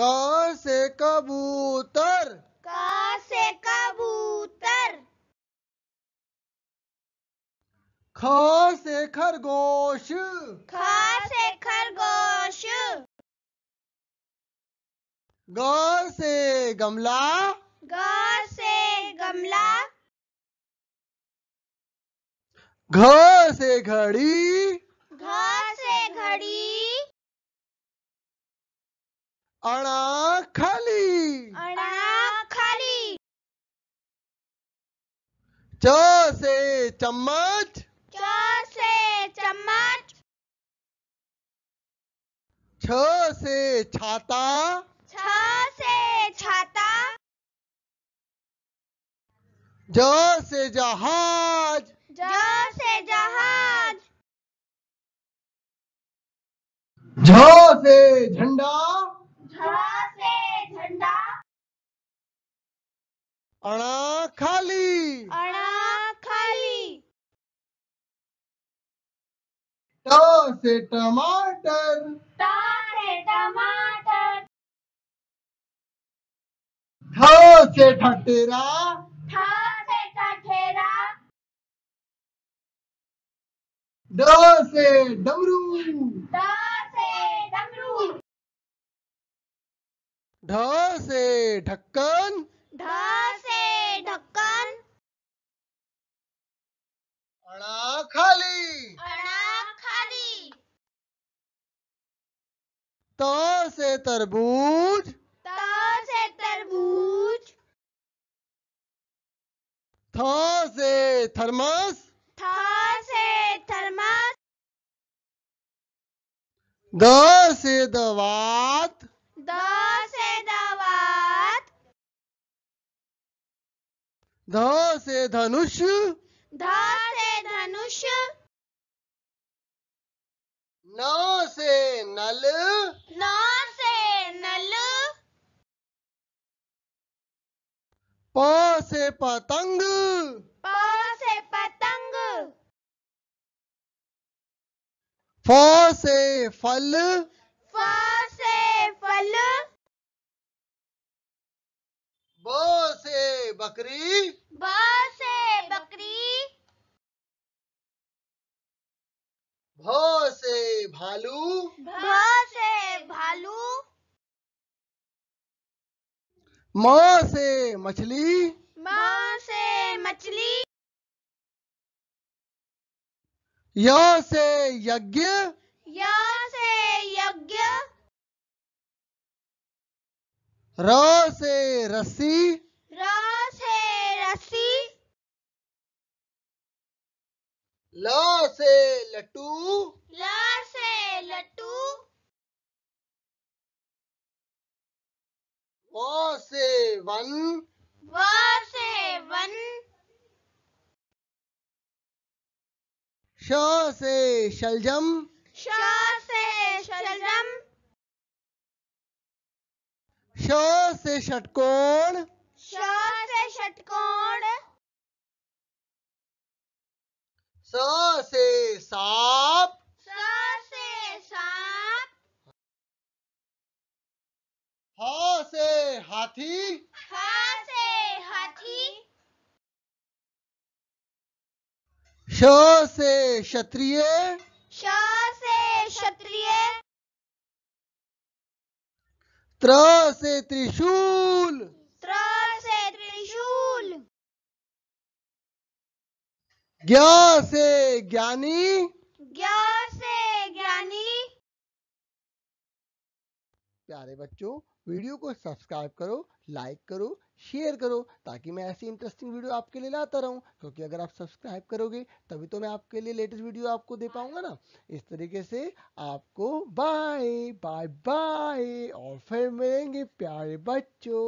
का से कबूतर का से कबूतर खा से खरगोश खा से खरगोश गा से गमला गा से गमला घ से घड़ी घ से घड़ी अड़ा खाली अड़ा खाली च से चम्मच च से चम्मच छ से छाता छ से छाता ज से जहाज ज से जहाज झ से झंडा अणा खाली अणा खाली ट से टमाटर ट से टमाटर ठ से ठठेरा ठ से ठठेरा ड से डमरू ड से डमरू ढ से ढक्कन ढ तो से तरबूज तो से तरबूज थ से थर्मस थ से थर्मस द से दवात द से दवात ध से धनुष ध से धनुष नौ से नल नौ से नल पौ से पतंग पौ से पतंग फौ से फल फौ से फल बो से बकरी बा भालू भ से भालू म से मछली म से मछली य से यज्ञ य से यज्ञ र से रस्सी र से रस्सी ल से लट्टू ल टू व से वन से वन श से शलजम श से शलजम श से षटकोण श से षटकोण स से सात हाथी से हाथी श से क्षत्रिय श से क्षत्रिय त्र से त्रिशूल त्र से त्रिशूल ज्ञ से ज्ञानी ज्ञ से प्यारे बच्चों वीडियो को सब्सक्राइब करो लाइक करो शेयर करो ताकि मैं ऐसी इंटरेस्टिंग वीडियो आपके लिए लाता रहूं क्योंकि अगर आप सब्सक्राइब करोगे तभी तो मैं आपके लिए लेटेस्ट वीडियो आपको दे पाऊंगा ना इस तरीके से आपको बाय बाय बाय और फिर मिलेंगे प्यारे बच्चों